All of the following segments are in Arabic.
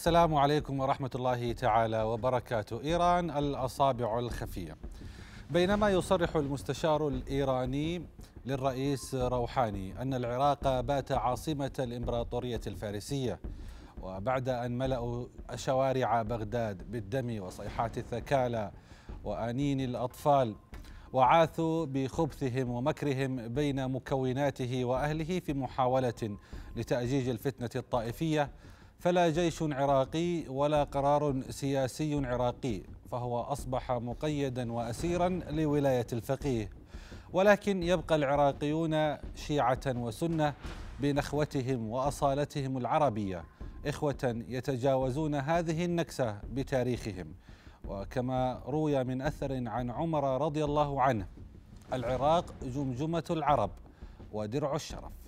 السلام عليكم ورحمة الله تعالى وبركاته إيران الأصابع الخفية بينما يصرح المستشار الإيراني للرئيس روحاني أن العراق بات عاصمة الإمبراطورية الفارسية وبعد أن ملأوا شوارع بغداد بالدم وصيحات الثكالى وأنين الأطفال وعاثوا بخبثهم ومكرهم بين مكوناته وأهله في محاولة لتأجيج الفتنة الطائفية فلا جيش عراقي ولا قرار سياسي عراقي فهو اصبح مقيدا واسيرا لولايه الفقيه ولكن يبقى العراقيون شيعه وسنه بنخوتهم واصالتهم العربيه اخوه يتجاوزون هذه النكسه بتاريخهم وكما روي من اثر عن عمر رضي الله عنه العراق جمجمه العرب ودرع الشرف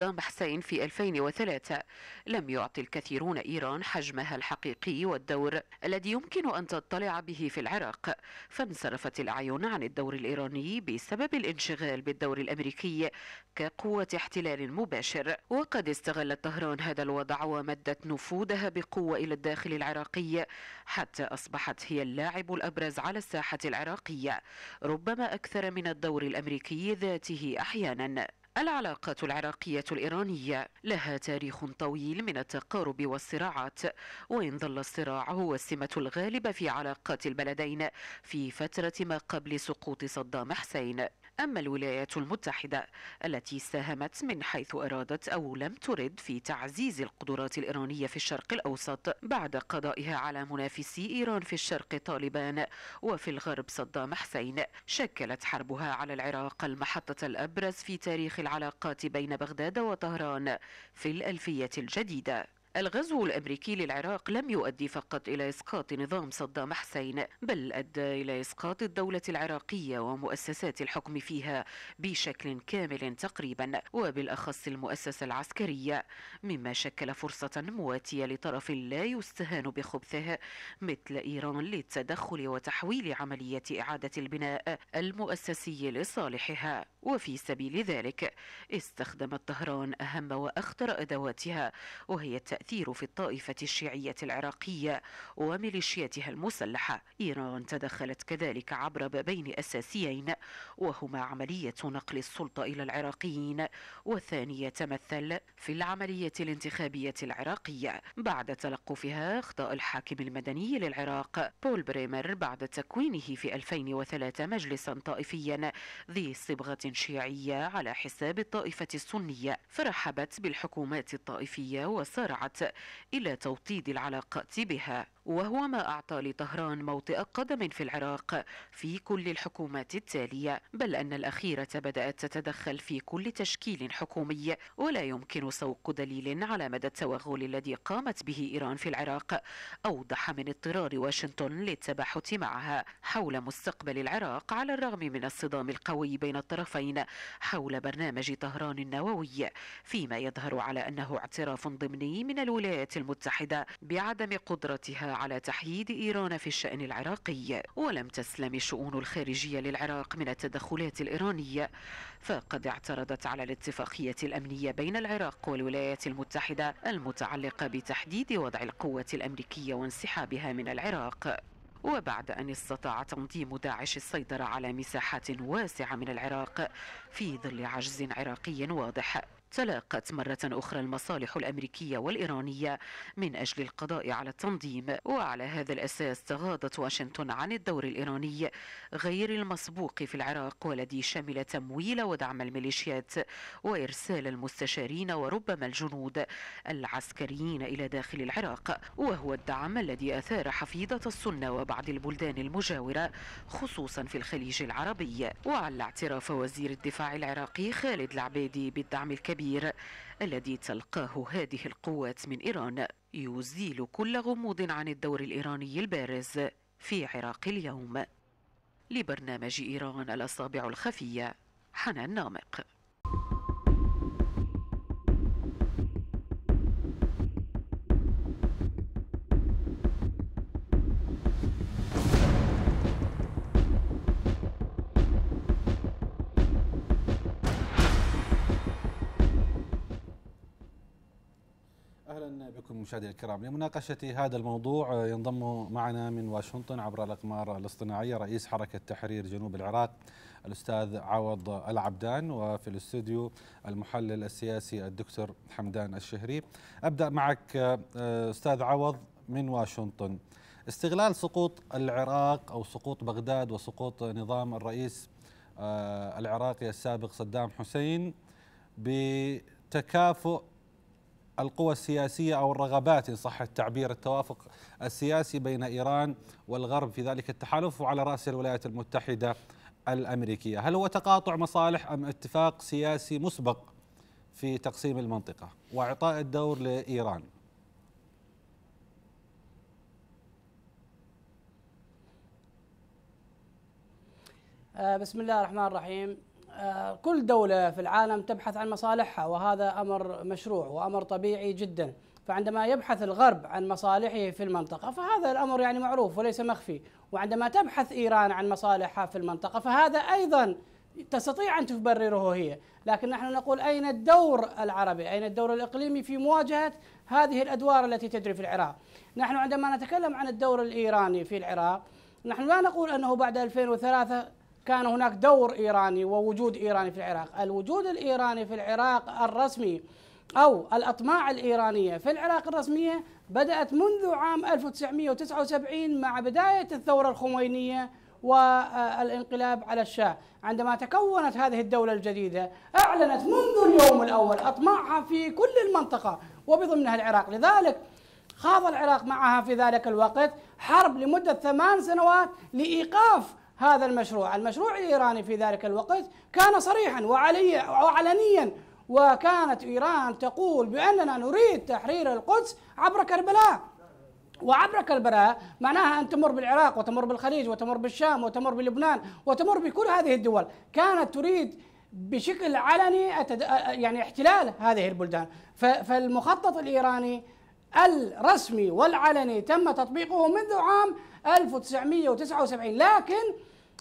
صدام حسين في 2003 لم يعطي الكثيرون إيران حجمها الحقيقي والدور الذي يمكن أن تطلع به في العراق فانصرفت الأعين عن الدور الإيراني بسبب الانشغال بالدور الأمريكي كقوة احتلال مباشر وقد استغلت طهران هذا الوضع ومدت نفوذها بقوة إلى الداخل العراقي حتى أصبحت هي اللاعب الأبرز على الساحة العراقية ربما أكثر من الدور الأمريكي ذاته أحيانا العلاقات العراقية الإيرانية لها تاريخ طويل من التقارب والصراعات وإن ظل الصراع هو السمة الغالبة في علاقات البلدين في فترة ما قبل سقوط صدام حسين أما الولايات المتحدة التي ساهمت من حيث أرادت أو لم ترد في تعزيز القدرات الإيرانية في الشرق الأوسط بعد قضائها على منافسي إيران في الشرق طالبان وفي الغرب صدام حسين شكلت حربها على العراق المحطة الأبرز في تاريخ العلاقات بين بغداد وطهران في الألفية الجديدة الغزو الأمريكي للعراق لم يؤدي فقط إلى إسقاط نظام صدام حسين بل أدى إلى إسقاط الدولة العراقية ومؤسسات الحكم فيها بشكل كامل تقريبا وبالأخص المؤسسة العسكرية مما شكل فرصة مواتية لطرف لا يستهان بخبثه مثل إيران للتدخل وتحويل عملية إعادة البناء المؤسسي لصالحها وفي سبيل ذلك استخدمت طهران أهم وأخطر أدواتها وهي التأثير التأثير في الطائفة الشيعية العراقية وميليشياتها المسلحة إيران تدخلت كذلك عبر بابين أساسيين وهما عملية نقل السلطة إلى العراقيين والثاني يتمثل في العملية الانتخابية العراقية بعد تلقفها أخطاء الحاكم المدني للعراق بول بريمر بعد تكوينه في 2003 مجلسا طائفيا ذي صبغة شيعية على حساب الطائفة السنية فرحبت بالحكومات الطائفية وصارعت استطاعت إلى توطيد العلاقات بها وهو ما أعطى لطهران موطئ قدم في العراق في كل الحكومات التالية بل أن الأخيرة بدأت تتدخل في كل تشكيل حكومي ولا يمكن سوق دليل على مدى التوغل الذي قامت به إيران في العراق أوضح من اضطرار واشنطن للتباحث معها حول مستقبل العراق على الرغم من الصدام القوي بين الطرفين حول برنامج طهران النووي فيما يظهر على أنه اعتراف ضمني من الولايات المتحدة بعدم قدرتها على تحييد إيران في الشأن العراقي ولم تسلم الشؤون الخارجية للعراق من التدخلات الإيرانية فقد اعترضت على الاتفاقية الأمنية بين العراق والولايات المتحدة المتعلقة بتحديد وضع القوة الأمريكية وانسحابها من العراق وبعد أن استطاع تنظيم داعش السيطرة على مساحات واسعة من العراق في ظل عجز عراقي واضح تلاقت مرة أخرى المصالح الأمريكية والإيرانية من أجل القضاء على التنظيم وعلى هذا الأساس تغاضت واشنطن عن الدور الإيراني غير المسبوق في العراق والذي شمل تمويل ودعم الميليشيات وإرسال المستشارين وربما الجنود العسكريين إلى داخل العراق وهو الدعم الذي أثار حفيظة السنة وبعض البلدان المجاورة خصوصا في الخليج العربي وعلى اعتراف وزير الدفاع العراقي خالد العبيدي بالدعم الكبير الكبير الذي تلقاه هذه القوات من إيران يزيل كل غموض عن الدور الإيراني البارز في عراق اليوم لبرنامج إيران الأصابع الخفية حنان نامق بكم مشاهدينا الكرام لمناقشة هذا الموضوع آه، ينضم معنا من واشنطن عبر الأقمار الاصطناعية رئيس حركة تحرير جنوب العراق الأستاذ عوض العبدان وفي الاستوديو المحلل السياسي الدكتور حمدان الشهري أبدأ معك آه، أستاذ عوض من واشنطن استغلال سقوط العراق أو سقوط بغداد وسقوط نظام الرئيس آه، العراقي السابق صدام حسين بتكافؤ القوى السياسية أو الرغبات إن صح التعبير التوافق السياسي بين إيران والغرب في ذلك التحالف وعلى رأس الولايات المتحدة الأمريكية هل هو تقاطع مصالح أم اتفاق سياسي مسبق في تقسيم المنطقة وإعطاء الدور لإيران آه، بسم الله الرحمن الرحيم آه، كل دولة في العالم تبحث عن مصالحها وهذا أمر مشروع وأمر طبيعي جدا فعندما يبحث الغرب عن مصالحه في المنطقة فهذا الأمر يعني معروف وليس مخفي وعندما تبحث إيران عن مصالحها في المنطقة فهذا أيضا تستطيع أن تبرره هي لكن نحن نقول أين الدور العربي أين الدور الإقليمي في مواجهة هذه الأدوار التي تجري في العراق نحن عندما نتكلم عن الدور الإيراني في العراق نحن لا نقول أنه بعد 2003 كان هناك دور إيراني ووجود إيراني في العراق الوجود الإيراني في العراق الرسمي أو الأطماع الإيرانية في العراق الرسمية بدأت منذ عام 1979 مع بداية الثورة الخمينية والانقلاب على الشاه عندما تكونت هذه الدولة الجديدة أعلنت منذ اليوم الأول أطماعها في كل المنطقة وبضمنها العراق لذلك خاض العراق معها في ذلك الوقت حرب لمدة ثمان سنوات لإيقاف هذا المشروع المشروع الإيراني في ذلك الوقت كان صريحا وعليا وعلنيا وكانت إيران تقول بأننا نريد تحرير القدس عبر كربلاء وعبر كربلاء معناها أن تمر بالعراق وتمر بالخليج وتمر بالشام وتمر بلبنان وتمر بكل هذه الدول كانت تريد بشكل علني أتد... يعني احتلال هذه البلدان فالمخطط الإيراني الرسمي والعلني تم تطبيقه منذ عام 1979 لكن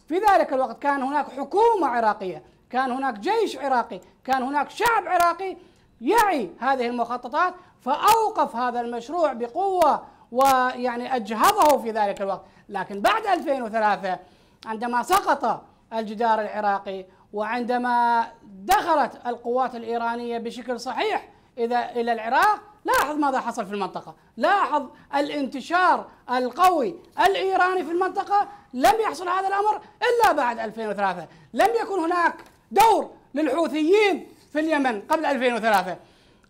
في ذلك الوقت كان هناك حكومة عراقية كان هناك جيش عراقي كان هناك شعب عراقي يعي هذه المخططات فأوقف هذا المشروع بقوة ويعني أجهضه في ذلك الوقت لكن بعد 2003 عندما سقط الجدار العراقي وعندما دخلت القوات الإيرانية بشكل صحيح إذا إلى العراق لاحظ ماذا حصل في المنطقة لاحظ الانتشار القوي الإيراني في المنطقة لم يحصل هذا الأمر إلا بعد 2003 لم يكن هناك دور للحوثيين في اليمن قبل 2003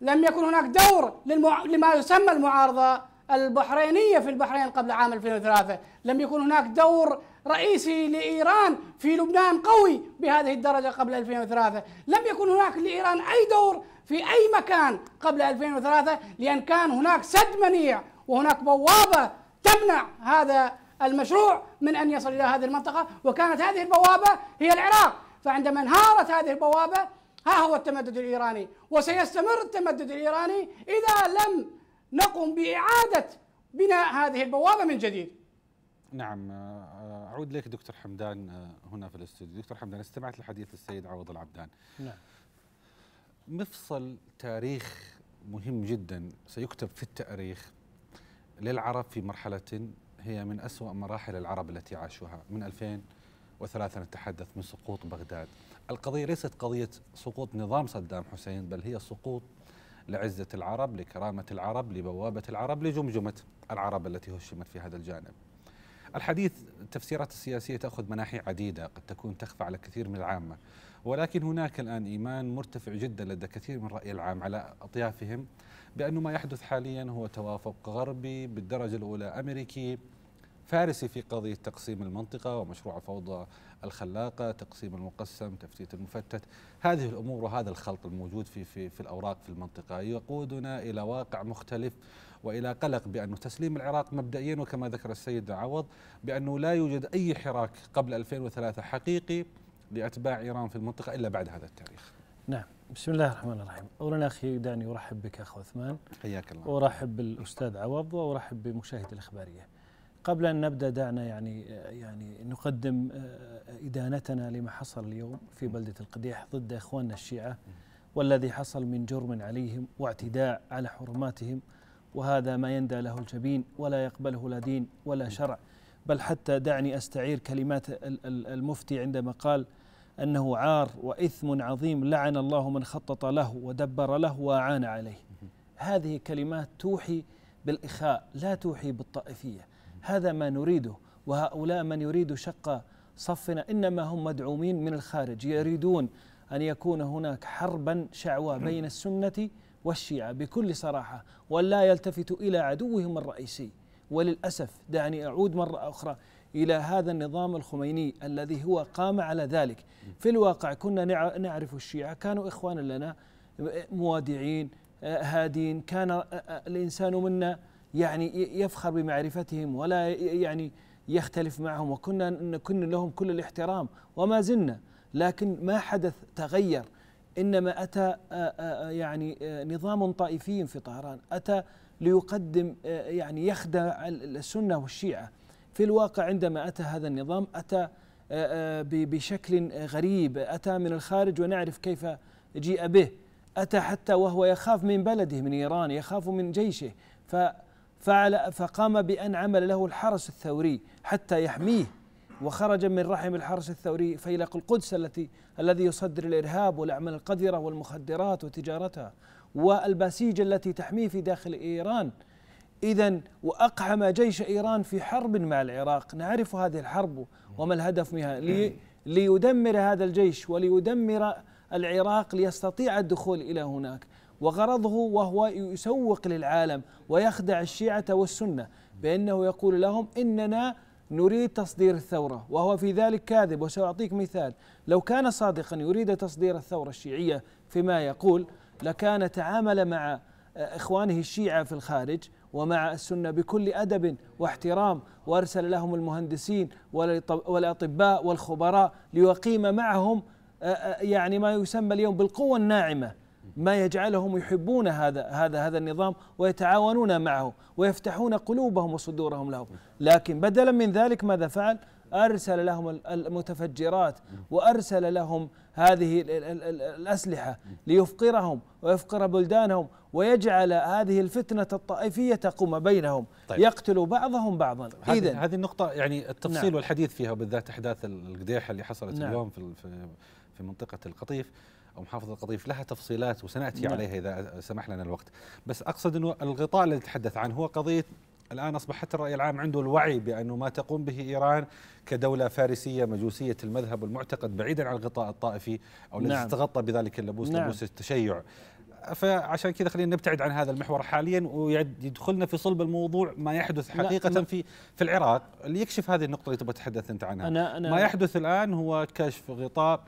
لم يكن هناك دور للمع... لما يسمى المعارضة البحرينية في البحرين قبل عام 2003 لم يكن هناك دور رئيسي لإيران في لبنان قوي بهذه الدرجة قبل 2003 لم يكن هناك لإيران أي دور في أي مكان قبل 2003 لأن كان هناك سد منيع وهناك بوابة تمنع هذا المشروع من أن يصل إلى هذه المنطقة وكانت هذه البوابة هي العراق فعندما انهارت هذه البوابة ها هو التمدد الإيراني وسيستمر التمدد الإيراني إذا لم نقم بإعادة بناء هذه البوابة من جديد نعم آه، آه، أعود لك دكتور حمدان آه، هنا في الاستوديو دكتور حمدان استمعت لحديث السيد عوض العبدان نعم مفصل تاريخ مهم جدا سيكتب في التاريخ للعرب في مرحلة هي من أسوأ مراحل العرب التي عاشوها من 2003 نتحدث من سقوط بغداد القضية ليست قضية سقوط نظام صدام حسين بل هي سقوط لعزة العرب لكرامة العرب لبوابة العرب لجمجمة العرب التي هشمت في هذا الجانب الحديث التفسيرات السياسية تأخذ مناحي عديدة قد تكون تخفى على كثير من العامة ولكن هناك الآن إيمان مرتفع جدا لدى كثير من الرأي العام على أطيافهم بأن ما يحدث حاليا هو توافق غربي بالدرجة الأولى أمريكي فارسي في قضية تقسيم المنطقة ومشروع الفوضى الخلاقة تقسيم المقسم تفتيت المفتت هذه الأمور وهذا الخلط الموجود في, في, في الأوراق في المنطقة يقودنا إلى واقع مختلف وإلى قلق بأنه تسليم العراق مبدئيا وكما ذكر السيد عوض بأنه لا يوجد أي حراك قبل 2003 حقيقي لأتباع إيران في المنطقة إلا بعد هذا التاريخ نعم بسم الله الرحمن الرحيم أولا أخي دعني أرحب بك أخو عثمان حياك الله وأرحب بالأستاذ عوض وأرحب بمشاهد الإخبارية قبل أن نبدأ دعنا يعني يعني نقدم آه، إدانتنا لما حصل اليوم في بلدة القديح ضد إخواننا الشيعة والذي حصل من جرم عليهم واعتداء على حرماتهم وهذا ما يندى له الجبين ولا يقبله لا دين ولا شرع بل حتى دعني أستعير كلمات المفتي عندما قال أنه عار وإثم عظيم لعن الله من خطط له ودبر له وأعان عليه هذه كلمات توحي بالإخاء لا توحي بالطائفية هذا ما نريده وهؤلاء من يريد شق صفنا انما هم مدعومين من الخارج يريدون ان يكون هناك حربا شعوى بين السنه والشيعه بكل صراحه ولا يلتفت الى عدوهم الرئيسي وللاسف دعني اعود مره اخرى الى هذا النظام الخميني الذي هو قام على ذلك في الواقع كنا نعرف الشيعه كانوا اخوانا لنا موادعين آه، هادين كان آه، آه، الانسان منا يعني يفخر بمعرفتهم ولا يعني يختلف معهم وكنا كنا لهم كل الاحترام وما زلنا لكن ما حدث تغير انما اتى يعني نظام طائفي في طهران اتى ليقدم يعني يخدع السنه والشيعه في الواقع عندما اتى هذا النظام اتى بشكل غريب اتى من الخارج ونعرف كيف جيء به اتى حتى وهو يخاف من بلده من ايران يخاف من جيشه ف فعل فقام بأن عمل له الحرس الثوري حتى يحميه وخرج من رحم الحرس الثوري فيلق القدس التي الذي يصدر الإرهاب والأعمال القذرة والمخدرات وتجارتها والبسيج التي تحميه في داخل إيران إذا وأقحم جيش إيران في حرب مع العراق نعرف هذه الحرب وما الهدف منها لي ليدمر هذا الجيش وليدمر العراق ليستطيع الدخول إلى هناك وغرضه وهو يسوق للعالم ويخدع الشيعة والسنة بأنه يقول لهم إننا نريد تصدير الثورة وهو في ذلك كاذب وسأعطيك مثال لو كان صادقا يريد تصدير الثورة الشيعية فيما يقول لكان تعامل مع آه، إخوانه الشيعة في الخارج ومع السنة بكل أدب واحترام وأرسل لهم المهندسين والأطباء والخبراء ليقيم معهم آه، آه، يعني ما يسمى اليوم بالقوة الناعمة ما يجعلهم يحبون هذا هذا هذا النظام ويتعاونون معه ويفتحون قلوبهم وصدورهم له لكن بدلا من ذلك ماذا فعل أرسل لهم المتفجرات وأرسل لهم هذه الأسلحة ليفقرهم ويفقر بلدانهم ويجعل هذه الفتنة الطائفية تقوم بينهم طيب يقتل بعضهم بعضا إذا هذه النقطة يعني التفصيل نعم والحديث فيها بالذات أحداث القديحة اللي حصلت نعم اليوم في في منطقة القطيف او محافظة القطيف لها تفصيلات وسنأتي نعم. عليها إذا سمح لنا الوقت بس أقصد أنه الغطاء الذي تحدث عنه هو قضية الآن أصبح حتى الرأي العام عنده الوعي بأنه ما تقوم به إيران كدولة فارسية مجوسية المذهب والمعتقد بعيدا عن الغطاء الطائفي أو الذي نعم. تتغطى بذلك اللبوس نعم. لبوس التشيع فعشان كذا خلينا نبتعد عن هذا المحور حاليا ويدخلنا في صلب الموضوع ما يحدث حقيقه في في العراق ليكشف هذه النقطه اللي تبغى تتحدث انت عنها أنا أنا ما يحدث الان هو كشف غطاء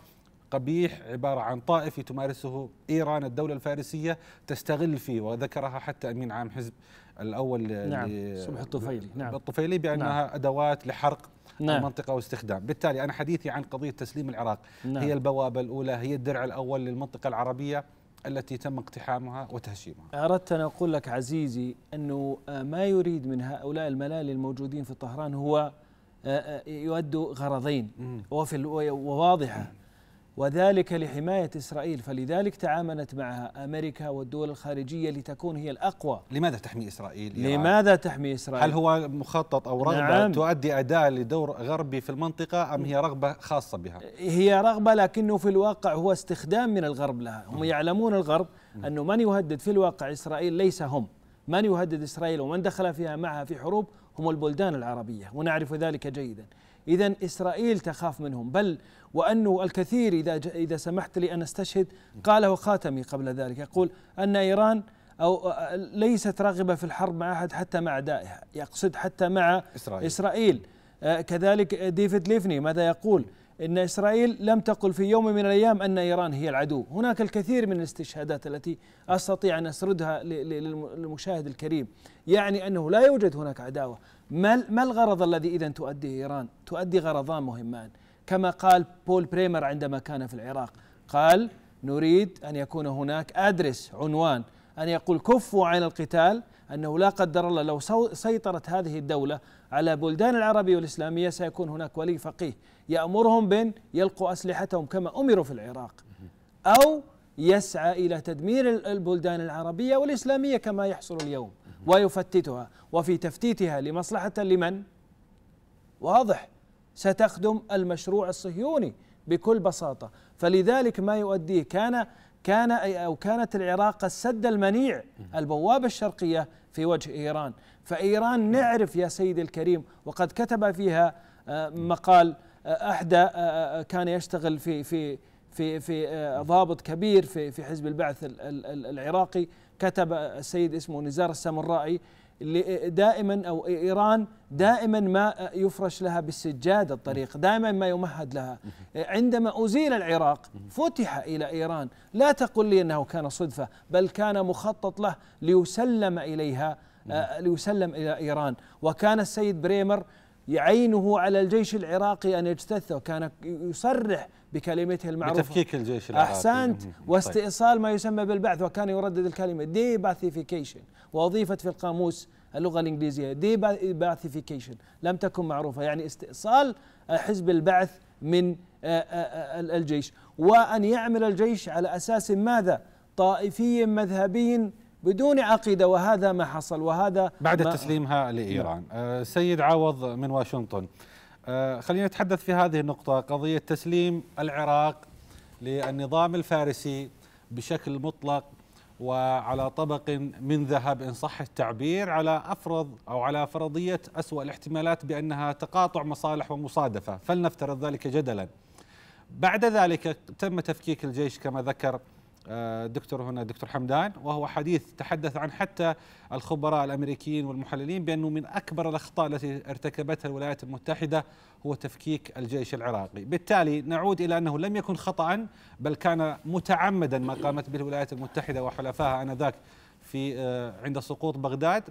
قبيح عبارة عن طائف تمارسه إيران الدولة الفارسية تستغل فيه وذكرها حتى أمين عام حزب الأول نعم صبح الطفيلي نعم الطفيلي بأنها نعم أدوات لحرق نعم. المنطقة واستخدام بالتالي أنا حديثي عن قضية تسليم العراق نعم هي البوابة الأولى هي الدرع الأول للمنطقة العربية التي تم اقتحامها وتهشيمها أردت أن أقول لك عزيزي أنه آه، ما يريد من هؤلاء الملالي الموجودين في طهران هو آه، آه، يؤدوا غرضين وفي وواضحة وذلك لحماية إسرائيل فلذلك تعاملت معها أمريكا والدول الخارجية لتكون هي الأقوى لماذا تحمي إسرائيل؟ لماذا تحمي إسرائيل؟ هل هو مخطط أو رغبة نعم. تؤدي أداء لدور غربي في المنطقة أم هي رغبة خاصة بها؟ هي رغبة لكنه في الواقع هو استخدام من الغرب لها هم يعلمون الغرب أنه من يهدد في الواقع إسرائيل ليس هم من يهدد إسرائيل ومن دخل فيها معها في حروب هم البلدان العربية ونعرف ذلك جيدا إذا إسرائيل تخاف منهم بل وأنه الكثير إذا, إذا سمحت لي أن أستشهد قاله خاتمي قبل ذلك يقول أن إيران أو ليست راغبة في الحرب مع أحد حتى مع أعدائها يقصد حتى مع إسرائيل, إسرائيل. آه، كذلك ديفيد ليفني ماذا يقول إن إسرائيل لم تقل في يوم من الأيام أن إيران هي العدو هناك الكثير من الاستشهادات التي أستطيع أن أسردها للمشاهد الكريم يعني أنه لا يوجد هناك عداوة ما الغرض الذي إذا تؤديه إيران تؤدي غرضان مهمان كما قال بول بريمر عندما كان في العراق قال نريد أن يكون هناك أدرس عنوان أن يقول كفوا عن القتال أنه لا قدر الله لو سيطرت هذه الدولة على بلدان العربية والإسلامية سيكون هناك ولي فقيه يأمرهم بأن يلقوا أسلحتهم كما أمروا في العراق أو يسعى إلى تدمير البلدان العربية والإسلامية كما يحصل اليوم ويفتتها وفي تفتيتها لمصلحة لمن؟ واضح ستخدم المشروع الصهيوني بكل بساطه فلذلك ما يؤديه كان كان او كانت العراق السد المنيع البوابه الشرقيه في وجه ايران فايران نعم. نعرف يا سيدي الكريم وقد كتب فيها آه، مقال آه، احدى آه، كان يشتغل في في في في ضابط كبير في في حزب البعث العراقي كتب السيد اسمه نزار السامرائي اللي دائما او ايران دائما ما يفرش لها بالسجاده الطريق، دائما ما يمهد لها. عندما ازيل العراق فتح الى ايران، لا تقل لي انه كان صدفه، بل كان مخطط له ليسلم اليها آه، ليسلم الى ايران، وكان السيد بريمر يعينه على الجيش العراقي ان يجتثه، كان يصرح بكلمته المعروفه بتفكيك الجيش العراقي احسنت طيب. واستئصال ما يسمى بالبعث وكان يردد الكلمه دي باثيفيكيشن واضيفت في القاموس اللغه الانجليزيه دي باثيفيكيشن لم تكن معروفه يعني استئصال حزب البعث من آه، آه، آه، الجيش وان يعمل الجيش على اساس ماذا طائفي مذهبي بدون عقيده وهذا ما حصل وهذا بعد تسليمها لايران نعم. سيد عوض من واشنطن آه، خلينا نتحدث في هذه النقطة قضية تسليم العراق للنظام الفارسي بشكل مطلق وعلى طبق من ذهب إن صح التعبير على أفرض أو على فرضية أسوأ الاحتمالات بأنها تقاطع مصالح ومصادفة فلنفترض ذلك جدلا بعد ذلك تم تفكيك الجيش كما ذكر الدكتور آه، هنا الدكتور حمدان وهو حديث تحدث عن حتى الخبراء الامريكيين والمحللين بانه من اكبر الاخطاء التي ارتكبتها الولايات المتحده هو تفكيك الجيش العراقي، بالتالي نعود الى انه لم يكن خطا بل كان متعمدا ما قامت به الولايات المتحده وحلفائها انذاك في آه، عند سقوط بغداد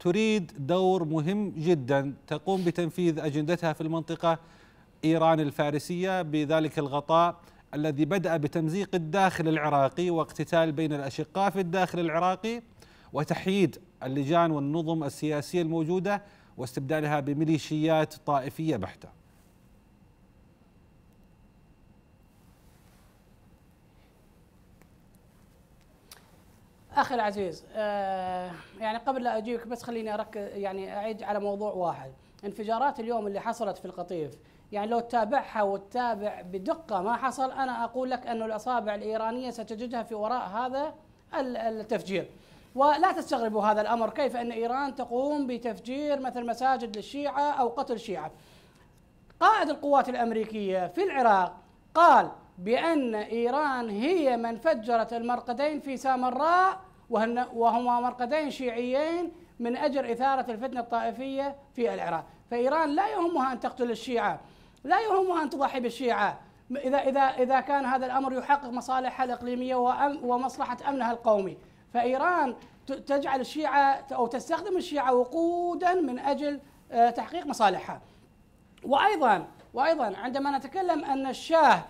تريد دور مهم جدا تقوم بتنفيذ اجندتها في المنطقه ايران الفارسيه بذلك الغطاء الذي بدأ بتمزيق الداخل العراقي واقتتال بين الأشقاء في الداخل العراقي وتحييد اللجان والنظم السياسية الموجودة واستبدالها بميليشيات طائفية بحتة اخي العزيز آه يعني قبل لا اجيك بس خليني اركز يعني اعيد على موضوع واحد انفجارات اليوم اللي حصلت في القطيف يعني لو تتابعها وتتابع بدقة ما حصل أنا أقول لك أن الأصابع الإيرانية ستجدها في وراء هذا التفجير ولا تستغربوا هذا الأمر كيف أن إيران تقوم بتفجير مثل مساجد للشيعة أو قتل شيعة قائد القوات الأمريكية في العراق قال بأن إيران هي من فجرت المرقدين في سامراء وهما مرقدين شيعيين من أجل إثارة الفتنة الطائفية في العراق فإيران لا يهمها أن تقتل الشيعة لا يهمها أن تضحي بالشيعة إذا إذا إذا كان هذا الأمر يحقق مصالحها الإقليمية ومصلحة أمنها القومي فإيران تجعل الشيعة أو تستخدم الشيعة وقودا من أجل آه، تحقيق مصالحها وأيضا وأيضا عندما نتكلم أن الشاه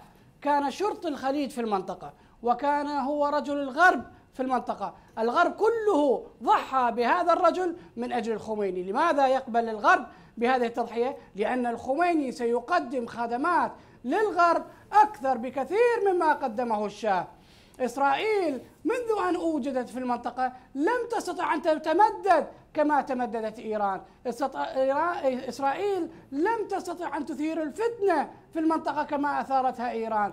كان شرط الخليج في المنطقة وكان هو رجل الغرب في المنطقة الغرب كله ضحى بهذا الرجل من أجل الخميني لماذا يقبل الغرب بهذه التضحية لأن الخميني سيقدم خدمات للغرب أكثر بكثير مما قدمه الشاه إسرائيل منذ أن أوجدت في المنطقة لم تستطع أن تتمدد كما تمددت إيران إسرائيل لم تستطع أن تثير الفتنة في المنطقة كما أثارتها إيران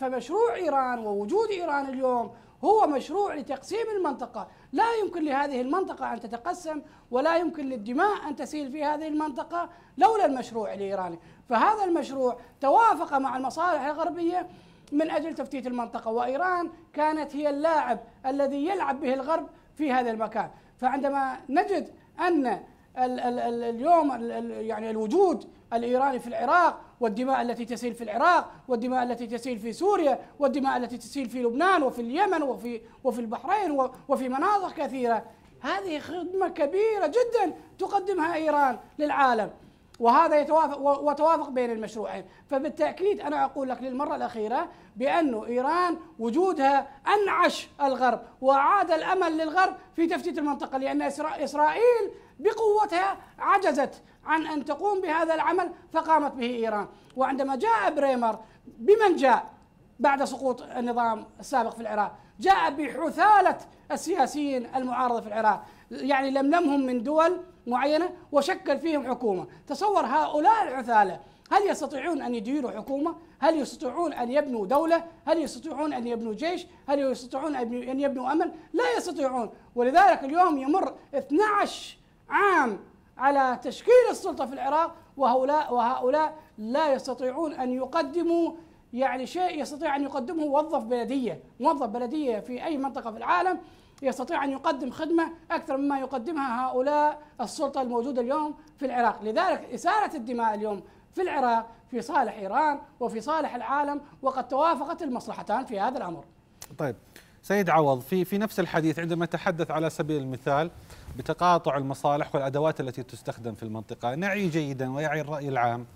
فمشروع إيران ووجود إيران اليوم هو مشروع لتقسيم المنطقة لا يمكن لهذه المنطقة أن تتقسم ولا يمكن للدماء أن تسيل في هذه المنطقة لولا المشروع الإيراني فهذا المشروع توافق مع المصالح الغربية من أجل تفتيت المنطقة وإيران كانت هي اللاعب الذي يلعب به الغرب في هذا المكان فعندما نجد أن اليوم يعني الوجود الإيراني في العراق والدماء التي تسيل في العراق والدماء التي تسيل في سوريا والدماء التي تسيل في لبنان وفي اليمن وفي وفي البحرين وفي مناطق كثيره هذه خدمه كبيره جدا تقدمها ايران للعالم وهذا يتوافق وتوافق بين المشروعين فبالتأكيد أنا أقول لك للمرة الأخيرة بأن إيران وجودها أنعش الغرب وأعاد الأمل للغرب في تفتيت المنطقة لأن إسرائيل بقوتها عجزت عن أن تقوم بهذا العمل فقامت به إيران وعندما جاء بريمر بمن جاء بعد سقوط النظام السابق في العراق جاء بحثالة السياسيين المعارضة في العراق يعني لملمهم من دول معينة وشكل فيهم حكومة تصور هؤلاء العثالة هل يستطيعون أن يديروا حكومة؟ هل يستطيعون أن يبنوا دولة؟ هل يستطيعون أن يبنوا جيش؟ هل يستطيعون أن يبنوا امن لا يستطيعون ولذلك اليوم يمر 12 عام على تشكيل السلطه في العراق وهؤلاء وهؤلاء لا يستطيعون ان يقدموا يعني شيء يستطيع ان يقدمه موظف بلديه، موظف بلديه في اي منطقه في العالم يستطيع ان يقدم خدمه اكثر مما يقدمها هؤلاء السلطه الموجوده اليوم في العراق، لذلك اثاره الدماء اليوم في العراق في صالح ايران وفي صالح العالم وقد توافقت المصلحتان في هذا الامر. طيب سيد عوض في في نفس الحديث عندما تحدث على سبيل المثال بتقاطع المصالح والادوات التي تستخدم في المنطقه نعي جيدا ويعي الراي العام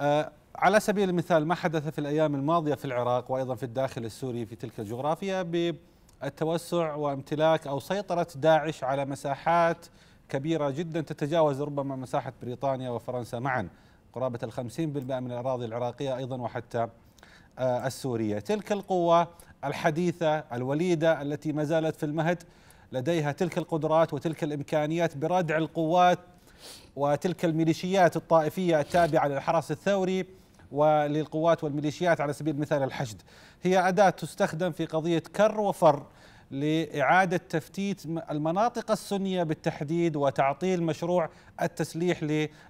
آه، على سبيل المثال ما حدث في الايام الماضيه في العراق وايضا في الداخل السوري في تلك الجغرافيا بالتوسع وامتلاك او سيطره داعش على مساحات كبيره جدا تتجاوز ربما مساحه بريطانيا وفرنسا معا قرابه ال 50% من الاراضي العراقيه ايضا وحتى آه، السوريه، تلك القوه الحديثة الوليدة التي ما زالت في المهد لديها تلك القدرات وتلك الإمكانيات بردع القوات وتلك الميليشيات الطائفية التابعة للحرس الثوري وللقوات والميليشيات على سبيل المثال الحشد هي أداة تستخدم في قضية كر وفر لإعادة تفتيت المناطق السنية بالتحديد وتعطيل مشروع التسليح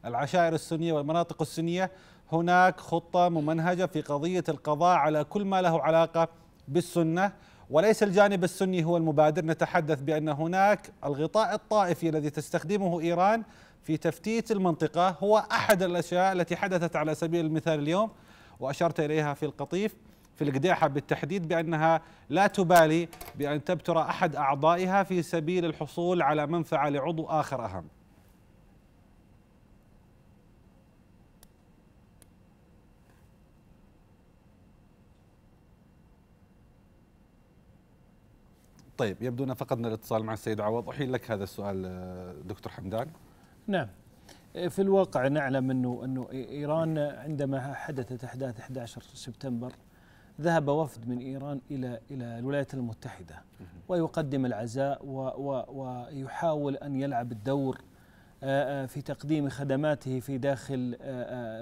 للعشائر السنية والمناطق السنية هناك خطة ممنهجة في قضية القضاء على كل ما له علاقة بالسنه وليس الجانب السني هو المبادر نتحدث بان هناك الغطاء الطائفي الذي تستخدمه ايران في تفتيت المنطقه هو احد الاشياء التي حدثت على سبيل المثال اليوم واشرت اليها في القطيف في القديحه بالتحديد بانها لا تبالي بان تبتر احد اعضائها في سبيل الحصول على منفعه لعضو اخر اهم طيب يبدو أن فقدنا الاتصال مع السيد عوض أحيل لك هذا السؤال آه، دكتور حمدان نعم آه، في الواقع نعلم أنه, أنه إيران عندما حدثت أحداث 11 سبتمبر ذهب وفد من إيران إلى إلى الولايات المتحدة ويقدم العزاء ويحاول أن يلعب الدور آه، في تقديم خدماته في داخل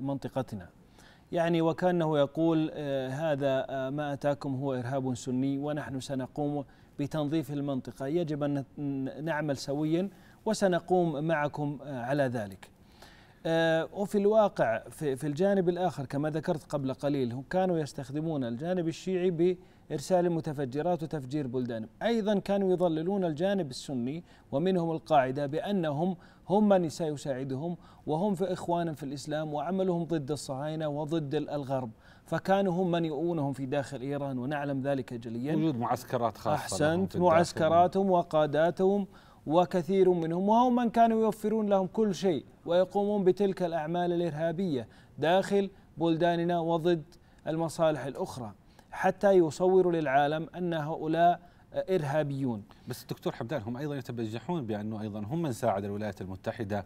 منطقتنا يعني وكانه يقول هذا ما أتاكم هو إرهاب سني ونحن سنقوم بتنظيف المنطقة يجب أن نعمل سويا وسنقوم معكم آه، على ذلك آه، وفي الواقع في الجانب الآخر كما ذكرت قبل قليل هم كانوا يستخدمون الجانب الشيعي بإرسال المتفجرات وتفجير بلدان أيضا كانوا يضللون الجانب السني ومنهم القاعدة بأنهم هم من سيساعدهم وهم في إخوانا في الإسلام وعملهم ضد الصهاينة وضد الغرب فكانوا هم من يؤونهم في داخل إيران ونعلم ذلك جليا وجود معسكرات خاصة أحسنت معسكراتهم وقاداتهم وكثير منهم وهم من كانوا يوفرون لهم كل شيء ويقومون بتلك الأعمال الإرهابية داخل بلداننا وضد المصالح الأخرى حتى يصوروا للعالم أن هؤلاء إرهابيون بس الدكتور حمدان هم أيضا يتبجحون بأنه أيضا هم من ساعد الولايات المتحدة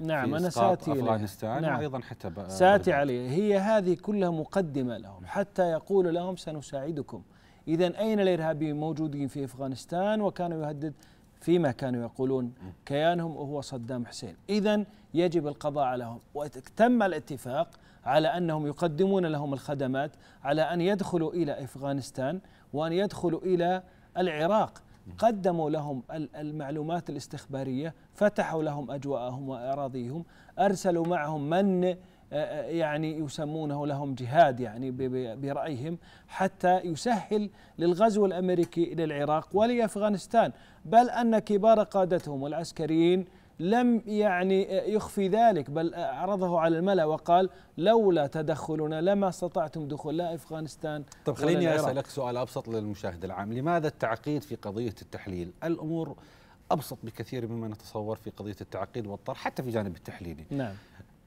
نعم أنا ساتي أفغانستان نعم وأيضا حتى ساتي عليه هي هذه كلها مقدمة لهم نعم. حتى يقول لهم سنساعدكم إذا أين الإرهابيين موجودين في أفغانستان وكانوا يهدد فيما كانوا يقولون كيانهم وهو صدام حسين إذا يجب القضاء عليهم وتم الاتفاق على أنهم يقدمون لهم الخدمات على أن يدخلوا إلى أفغانستان وأن يدخلوا إلى العراق قدموا لهم المعلومات الاستخبارية فتحوا لهم أجواءهم وأراضيهم أرسلوا معهم من آه، آه، يعني يسمونه لهم جهاد يعني برأيهم حتى يسهل للغزو الأمريكي للعراق ولأفغانستان بل أن كبار قادتهم والعسكريين لم يعني يخفي ذلك بل عرضه على الملا وقال لولا تدخلنا لما استطعتم دخول لا افغانستان طب خليني اسالك سؤال ابسط للمشاهد العام لماذا التعقيد في قضيه التحليل الامور ابسط بكثير مما نتصور في قضيه التعقيد والطرح حتى في جانب التحليلي نعم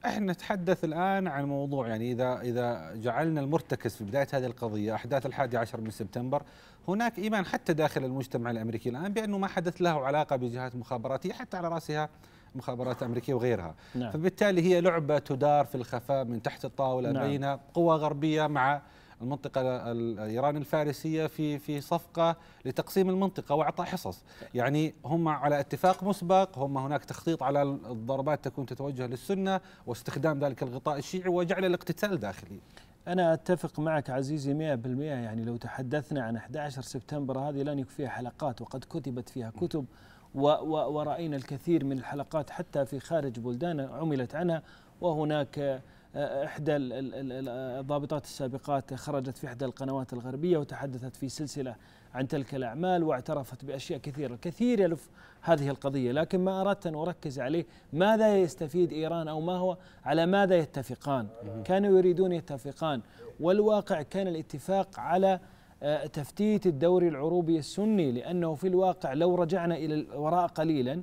احنا نتحدث الان عن موضوع يعني اذا اذا جعلنا المرتكز في بدايه هذه القضيه احداث الحادي عشر من سبتمبر هناك إيمان حتى داخل المجتمع الأمريكي الآن بأنه ما حدث له علاقة بجهات مخابراتية حتى على رأسها مخابرات أمريكية وغيرها نعم. فبالتالي هي لعبة تدار في الخفاء من تحت الطاولة نعم. بين قوى غربية مع المنطقة الإيران الفارسية في في صفقة لتقسيم المنطقة وإعطاء حصص يعني هم على اتفاق مسبق هم هناك تخطيط على الضربات تكون تتوجه للسنة واستخدام ذلك الغطاء الشيعي وجعل الاقتتال داخلي أنا أتفق معك عزيزي 100% يعني لو تحدثنا عن 11 سبتمبر هذه لن يكفيها حلقات وقد كتبت فيها كتب و و ورأينا الكثير من الحلقات حتى في خارج بلدان عملت عنها وهناك آه، إحدى الضابطات السابقات خرجت في إحدى القنوات الغربية وتحدثت في سلسلة عن تلك الأعمال واعترفت بأشياء كثيرة الكثير يلف هذه القضية لكن ما أردت أن أركز عليه ماذا يستفيد إيران أو ما هو على ماذا يتفقان كانوا يريدون يتفقان والواقع كان الاتفاق على آه، تفتيت الدوري العروبي السني لأنه في الواقع لو رجعنا إلى الوراء قليلا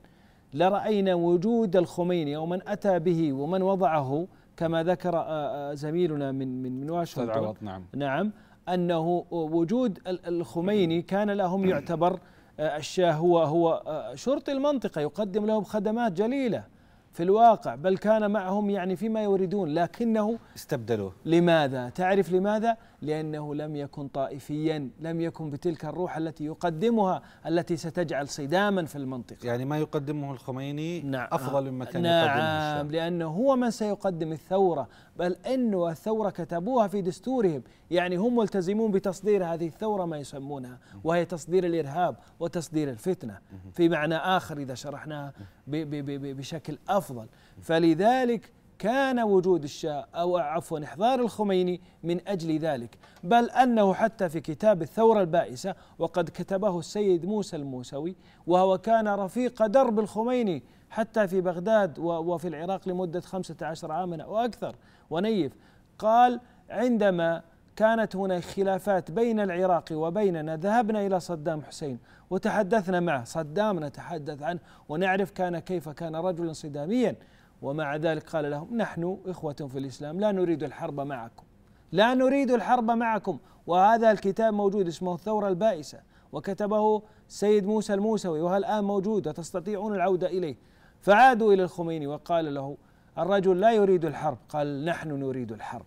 لرأينا وجود الخميني ومن أتى به ومن وضعه كما ذكر آه، آه، زميلنا من من من واشنطن نعم نعم انه وجود الخميني كان لهم يعتبر آه، الشاه هو هو آه، شرطي المنطقه يقدم لهم خدمات جليله في الواقع بل كان معهم يعني فيما يريدون لكنه استبدلوه لماذا؟ تعرف لماذا؟ لأنه لم يكن طائفيا لم يكن بتلك الروح التي يقدمها التي ستجعل صداما في المنطقة يعني ما يقدمه الخميني نعم أفضل مما كان نعم يقدمه الشام لأنه هو من سيقدم الثورة بل أنه الثورة كتبوها في دستورهم يعني هم ملتزمون بتصدير هذه الثورة ما يسمونها وهي تصدير الإرهاب وتصدير الفتنة في معنى آخر إذا شرحناها بشكل أفضل فلذلك كان وجود الشاه أو عفوا إحضار الخميني من أجل ذلك بل أنه حتى في كتاب الثورة البائسة وقد كتبه السيد موسى الموسوي وهو كان رفيق درب الخميني حتى في بغداد وفي العراق لمدة 15 عاما أو أكثر ونيف قال عندما كانت هناك خلافات بين العراق وبيننا ذهبنا إلى صدام حسين وتحدثنا معه صدام نتحدث عنه ونعرف كان كيف كان رجلا صداميا ومع ذلك قال لهم نحن إخوة في الإسلام لا نريد الحرب معكم لا نريد الحرب معكم وهذا الكتاب موجود اسمه الثورة البائسة وكتبه سيد موسى الموسوي وهل الآن موجود وتستطيعون العودة إليه فعادوا إلى الخميني وقال له الرجل لا يريد الحرب قال نحن نريد الحرب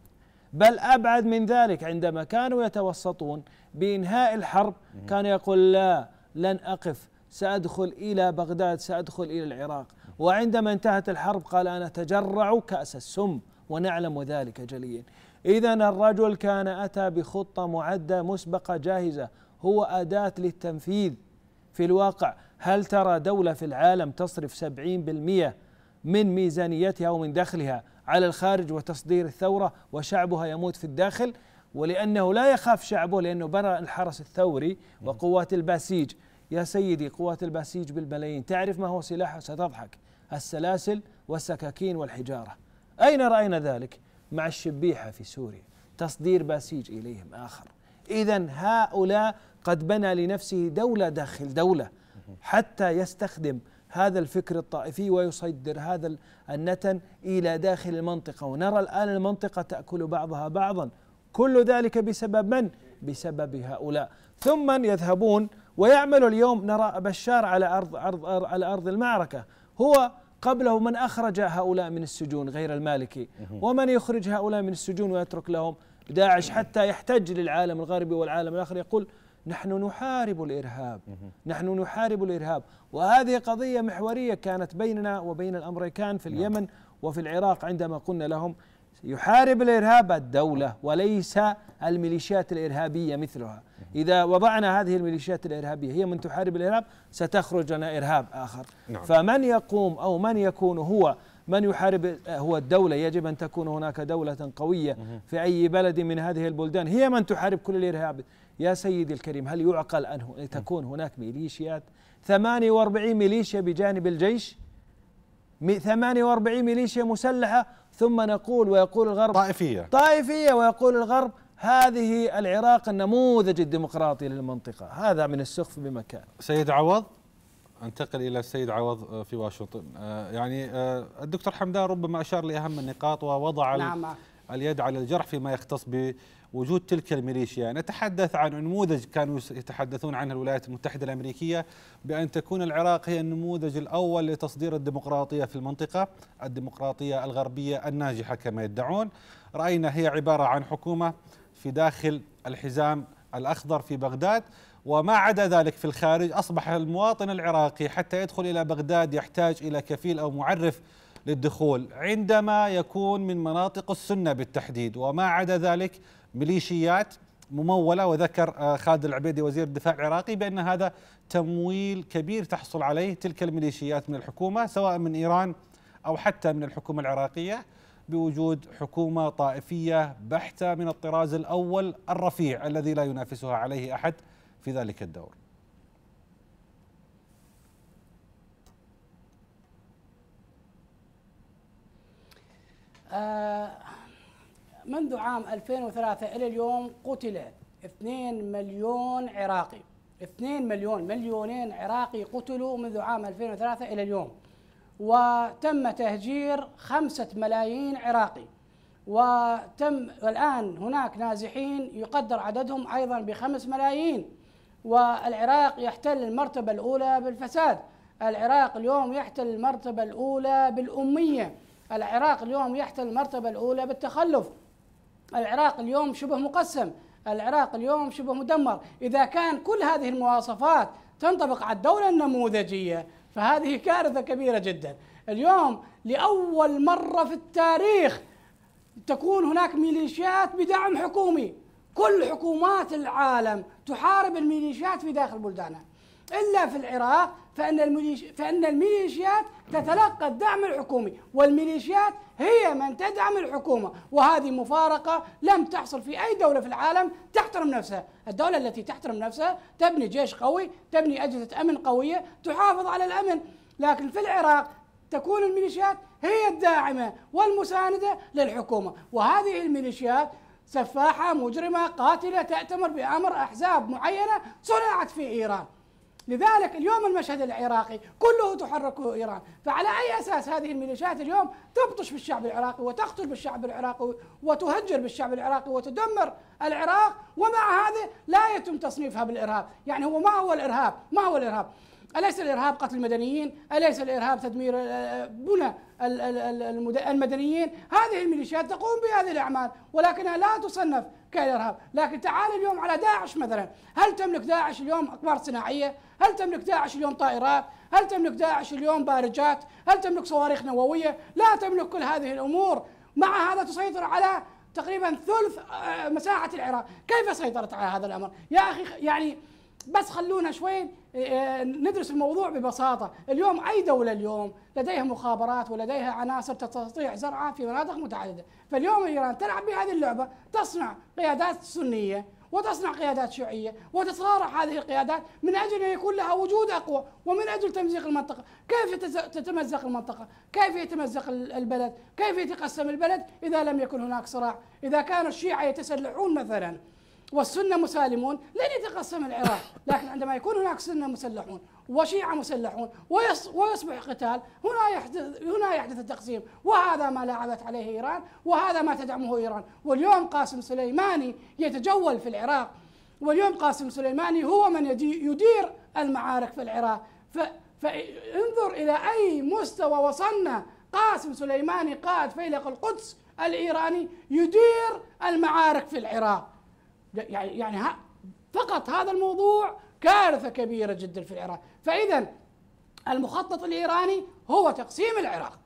بل أبعد من ذلك عندما كانوا يتوسطون بإنهاء الحرب كان يقول لا لن أقف سأدخل إلى بغداد سأدخل إلى العراق وعندما انتهت الحرب قال أنا تجرع كأس السم ونعلم ذلك جليا إذا الرجل كان أتى بخطة معدة مسبقة جاهزة هو أداة للتنفيذ في الواقع هل ترى دولة في العالم تصرف 70% من ميزانيتها ومن دخلها على الخارج وتصدير الثورة وشعبها يموت في الداخل ولأنه لا يخاف شعبه لأنه بنى الحرس الثوري وقوات الباسيج يا سيدي قوات الباسيج بالملايين تعرف ما هو سلاحه ستضحك السلاسل والسكاكين والحجارة أين رأينا ذلك؟ مع الشبيحة في سوريا تصدير باسيج إليهم آخر إذا هؤلاء قد بنى لنفسه دولة داخل دولة حتى يستخدم هذا الفكر الطائفي ويصدر هذا النتن إلى داخل المنطقة ونرى الآن المنطقة تأكل بعضها بعضا كل ذلك بسبب من؟ بسبب هؤلاء ثم يذهبون ويعمل اليوم نرى بشار على أرض, أرض, أرض على أرض المعركة هو قبله من أخرج هؤلاء من السجون غير المالكي ومن يخرج هؤلاء من السجون ويترك لهم داعش حتى يحتج للعالم الغربي والعالم الآخر يقول نحن نحارب الإرهاب نحن نحارب الإرهاب وهذه قضية محورية كانت بيننا وبين الأمريكان في نعم. اليمن وفي العراق عندما قلنا لهم يحارب الارهاب الدوله وليس الميليشيات الارهابيه مثلها اذا وضعنا هذه الميليشيات الارهابيه هي من تحارب الارهاب ستخرج لنا ارهاب اخر نعم. فمن يقوم او من يكون هو من يحارب آه، هو الدولة يجب أن تكون هناك دولة قوية في أي بلد من هذه البلدان هي من تحارب كل الإرهاب يا سيدي الكريم هل يعقل أن تكون هناك ميليشيات 48 ميليشيا بجانب الجيش 48 ميليشيا مسلحة ثم نقول ويقول الغرب طائفية طائفية ويقول الغرب هذه العراق النموذج الديمقراطي للمنطقة هذا من السخف بمكان سيد عوض انتقل الى السيد عوض آه، في واشنطن آه، يعني آه، الدكتور حمدان ربما اشار لاهم النقاط ووضع نعم. اليد على الجرح فيما يختص ب وجود تلك الميليشيا نتحدث عن نموذج كانوا يتحدثون عنه الولايات المتحدة الأمريكية بأن تكون العراق هي النموذج الأول لتصدير الديمقراطية في المنطقة الديمقراطية الغربية الناجحة كما يدعون رأينا هي عبارة عن حكومة في داخل الحزام الأخضر في بغداد وما عدا ذلك في الخارج أصبح المواطن العراقي حتى يدخل إلى بغداد يحتاج إلى كفيل أو معرف للدخول عندما يكون من مناطق السنة بالتحديد وما عدا ذلك ميليشيات مموله وذكر آه، خالد العبيدي وزير الدفاع العراقي بان هذا تمويل كبير تحصل عليه تلك الميليشيات من الحكومه سواء من ايران او حتى من الحكومه العراقيه بوجود حكومه طائفيه بحته من الطراز الاول الرفيع الذي لا ينافسها عليه احد في ذلك الدور. آه منذ عام 2003 إلى اليوم قتل 2 مليون عراقي 2 مليون مليونين عراقي قتلوا منذ عام 2003 إلى اليوم وتم تهجير خمسة ملايين عراقي وتم والآن هناك نازحين يقدر عددهم أيضا بخمس ملايين والعراق يحتل المرتبة الأولى بالفساد العراق اليوم يحتل المرتبة الأولى بالأمية العراق اليوم يحتل المرتبة الأولى بالتخلف العراق اليوم شبه مقسم العراق اليوم شبه مدمر إذا كان كل هذه المواصفات تنطبق على الدولة النموذجية فهذه كارثة كبيرة جدا اليوم لأول مرة في التاريخ تكون هناك ميليشيات بدعم حكومي كل حكومات العالم تحارب الميليشيات في داخل بلدانها إلا في العراق فإن الميليشيات, فإن الميليشيات تتلقى الدعم الحكومي والميليشيات هي من تدعم الحكومة وهذه مفارقة لم تحصل في أي دولة في العالم تحترم نفسها الدولة التي تحترم نفسها تبني جيش قوي تبني أجهزة أمن قوية تحافظ على الأمن لكن في العراق تكون الميليشيات هي الداعمة والمساندة للحكومة وهذه الميليشيات سفاحة مجرمة قاتلة تأتمر بأمر أحزاب معينة صنعت في إيران لذلك اليوم المشهد العراقي كله تحركه إيران فعلى أي أساس هذه الميليشيات اليوم تبطش بالشعب العراقي وتقتل بالشعب العراقي وتهجر بالشعب العراقي وتدمر العراق ومع هذا لا يتم تصنيفها بالإرهاب يعني هو ما هو الإرهاب ما هو الإرهاب أليس الإرهاب قتل المدنيين أليس الإرهاب تدمير آه، آه، بنى المدنيين هذه الميليشيات تقوم بهذه الأعمال ولكنها لا تصنف كالارهاب، لكن تعال اليوم على داعش مثلا، هل تملك داعش اليوم اقمار صناعيه؟ هل تملك داعش اليوم طائرات؟ هل تملك داعش اليوم بارجات؟ هل تملك صواريخ نوويه؟ لا تملك كل هذه الامور، مع هذا تسيطر على تقريبا ثلث آه، مساحه العراق، كيف سيطرت على هذا الامر؟ يا اخي يعني بس خلونا شوي آه، آه، ندرس الموضوع ببساطه، اليوم اي دوله اليوم لديها مخابرات ولديها عناصر تستطيع زرعها في مناطق متعدده، فاليوم ايران تلعب بهذه اللعبه تصنع قيادات سنيه وتصنع قيادات شيعيه وتتصارع هذه القيادات من اجل ان يكون لها وجود اقوى ومن اجل تمزيق المنطقه، كيف تتمزق المنطقه؟ كيف يتمزق البلد؟ كيف يتقسم البلد اذا لم يكن هناك صراع؟ اذا كان الشيعه يتسلحون مثلا والسنة مسالمون لن يتقسم العراق لكن عندما يكون هناك سنة مسلحون وشيعة مسلحون ويصبح قتال هنا يحدث هنا يحدث التقسيم وهذا ما لعبت عليه ايران وهذا ما تدعمه ايران واليوم قاسم سليماني يتجول في العراق واليوم قاسم سليماني هو من يدير المعارك في العراق فانظر الى اي مستوى وصلنا قاسم سليماني قائد فيلق القدس الايراني يدير المعارك في العراق يعني يعني فقط هذا الموضوع كارثه كبيره جدا في العراق، فاذا المخطط الايراني هو تقسيم العراق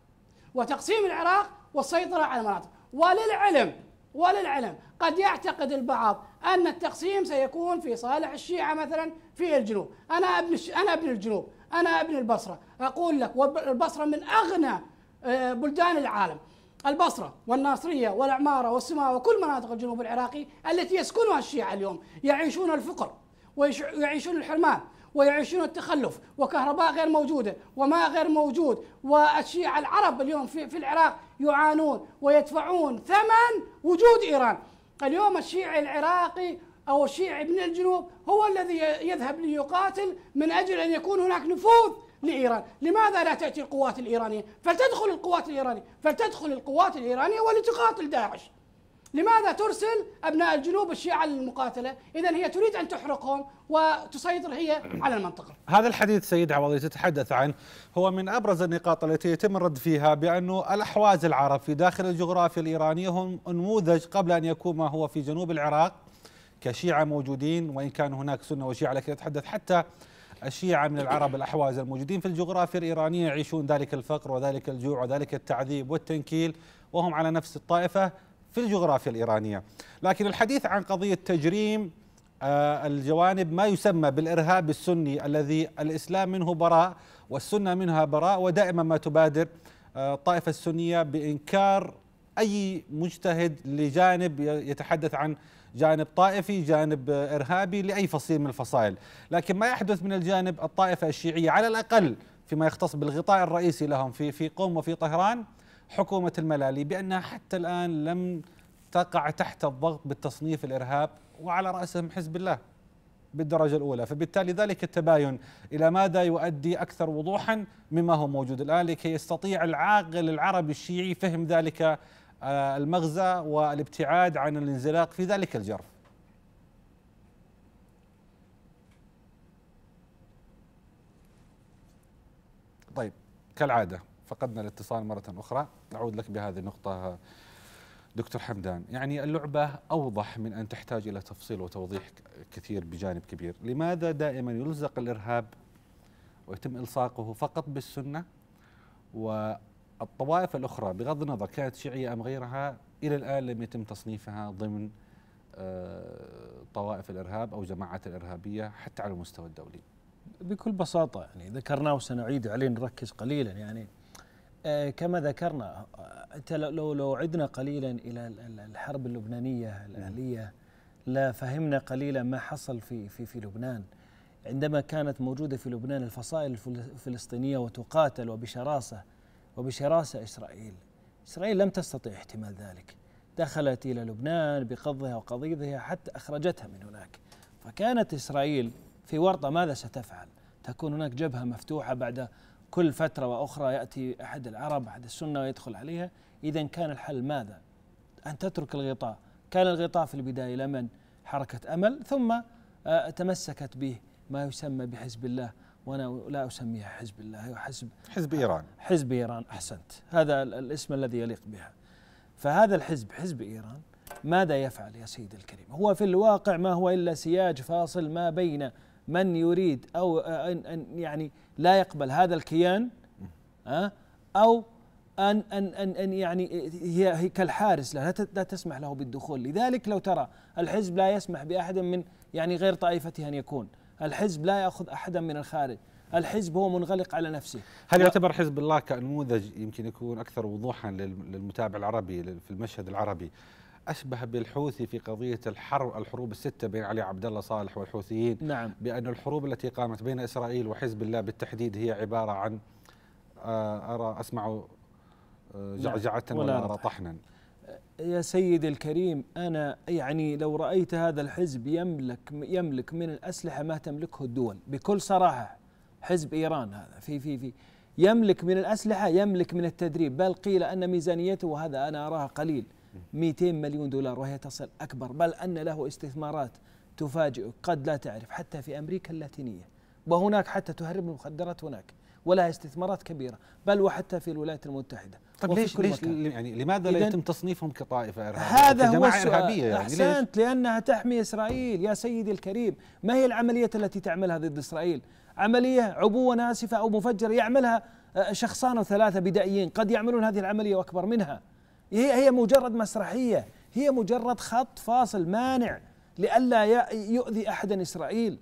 وتقسيم العراق والسيطره على المناطق، وللعلم وللعلم قد يعتقد البعض ان التقسيم سيكون في صالح الشيعه مثلا في الجنوب، انا ابن الش... انا ابن الجنوب، انا ابن البصره، اقول لك والبصره من اغنى آه، بلدان العالم، البصرة والناصرية والعمارة والسماء وكل مناطق الجنوب العراقي التي يسكنها الشيعة اليوم يعيشون الفقر ويعيشون الحرمان ويعيشون التخلف وكهرباء غير موجودة وماء غير موجود والشيعة العرب اليوم في, في العراق يعانون ويدفعون ثمن وجود إيران اليوم الشيعي العراقي أو الشيعي من الجنوب هو الذي يذهب ليقاتل من أجل أن يكون هناك نفوذ لإيران لماذا لا تأتي القوات الإيرانية فلتدخل القوات الإيرانية فلتدخل القوات الإيرانية ولتقاتل داعش لماذا ترسل أبناء الجنوب الشيعة للمقاتلة إذا هي تريد أن تحرقهم وتسيطر هي على المنطقة هذا الحديث سيد عوضي تتحدث عنه هو من أبرز النقاط التي يتم الرد فيها بأنه الأحواز العرب في داخل الجغرافيا الإيرانية هم نموذج قبل أن يكون ما هو في جنوب العراق كشيعة موجودين وإن كان هناك سنة وشيعة لكن يتحدث حتى الشيعة من العرب الأحواز الموجودين في الجغرافيا الإيرانية يعيشون ذلك الفقر وذلك الجوع وذلك التعذيب والتنكيل وهم على نفس الطائفة في الجغرافيا الإيرانية لكن الحديث عن قضية تجريم آه، الجوانب ما يسمى بالإرهاب السني الذي الإسلام منه براء والسنة منها براء ودائما ما تبادر آه، الطائفة السنية بإنكار أي مجتهد لجانب يتحدث عن جانب طائفي جانب إرهابي لأي فصيل من الفصائل لكن ما يحدث من الجانب الطائفة الشيعية على الأقل فيما يختص بالغطاء الرئيسي لهم في في قوم وفي طهران حكومة الملالي بأنها حتى الآن لم تقع تحت الضغط بالتصنيف الإرهاب وعلى رأسهم حزب الله بالدرجة الأولى فبالتالي ذلك التباين إلى ماذا يؤدي أكثر وضوحا مما هو موجود الآن لكي يستطيع العاقل العربي الشيعي فهم ذلك آه، المغزى والابتعاد عن الانزلاق في ذلك الجرف طيب كالعادة فقدنا الاتصال مرة أخرى أعود لك بهذه النقطة دكتور حمدان يعني اللعبة أوضح من أن تحتاج إلى تفصيل وتوضيح كثير بجانب كبير لماذا دائما يلزق الإرهاب ويتم إلصاقه فقط بالسنة و الطوائف الأخرى بغض النظر كانت شيعية أم غيرها إلى الآن لم يتم تصنيفها ضمن آه، طوائف الإرهاب أو جماعات الإرهابية حتى على المستوى الدولي بكل بساطة يعني ذكرناه وسنعيد عليه نركز قليلا يعني آه، كما ذكرنا آه، انت لو لو عدنا قليلا الى الحرب اللبنانيه الاهليه لا فهمنا قليلا ما حصل في في في لبنان عندما كانت موجوده في لبنان الفصائل الفلسطينيه وتقاتل وبشراسه وبشراسة إسرائيل إسرائيل لم تستطع احتمال ذلك دخلت إلى لبنان بقضها وقضيضها حتى أخرجتها من هناك فكانت إسرائيل في ورطة ماذا ستفعل تكون هناك جبهة مفتوحة بعد كل فترة وأخرى يأتي أحد العرب أحد السنة ويدخل عليها إذا كان الحل ماذا أن تترك الغطاء كان الغطاء في البداية لمن حركة أمل ثم آه، تمسكت به ما يسمى بحزب الله وانا لا اسميها حزب الله وحزب حزب ايران حزب ايران احسنت هذا الاسم الذي يليق بها فهذا الحزب حزب ايران ماذا يفعل يا سيدي الكريم هو في الواقع ما هو الا سياج فاصل ما بين من يريد او ان ان يعني لا يقبل هذا الكيان او ان ان ان, أن يعني هي, هي كالحارس لا لا تسمح له بالدخول لذلك لو ترى الحزب لا يسمح باحد من يعني غير طائفته ان يكون الحزب لا ياخذ احدا من الخارج الحزب هو منغلق على نفسه هل يعتبر حزب الله كنموذج يمكن يكون اكثر وضوحا للمتابع العربي في المشهد العربي اشبه بالحوثي في قضيه الحرب الحروب السته بين علي عبد الله صالح والحوثيين نعم بان الحروب التي قامت بين اسرائيل وحزب الله بالتحديد هي عباره عن آه، ارى اسمع جعجعه آه، ولا, ولا ارى طحنا يا سيدي الكريم أنا يعني لو رأيت هذا الحزب يملك يملك من الأسلحة ما تملكه الدول بكل صراحة حزب إيران هذا في في في يملك من الأسلحة يملك من التدريب بل قيل أن ميزانيته وهذا أنا أراها قليل 200 مليون دولار وهي تصل أكبر بل أن له استثمارات تفاجئك قد لا تعرف حتى في أمريكا اللاتينية وهناك حتى تهرب المخدرات هناك ولها استثمارات كبيره بل وحتى في الولايات المتحده طيب ليش ليش يعني لماذا لا يتم تصنيفهم كطائفه ارهابيه هذا هو السؤال يعني احسنت لانها تحمي اسرائيل يا سيدي الكريم ما هي العمليه التي تعملها ضد اسرائيل عمليه عبوه ناسفه او مفجره يعملها آه، شخصان او ثلاثه بدائيين قد يعملون هذه العمليه واكبر منها هي هي مجرد مسرحيه هي مجرد خط فاصل مانع لئلا يؤذي احدا اسرائيل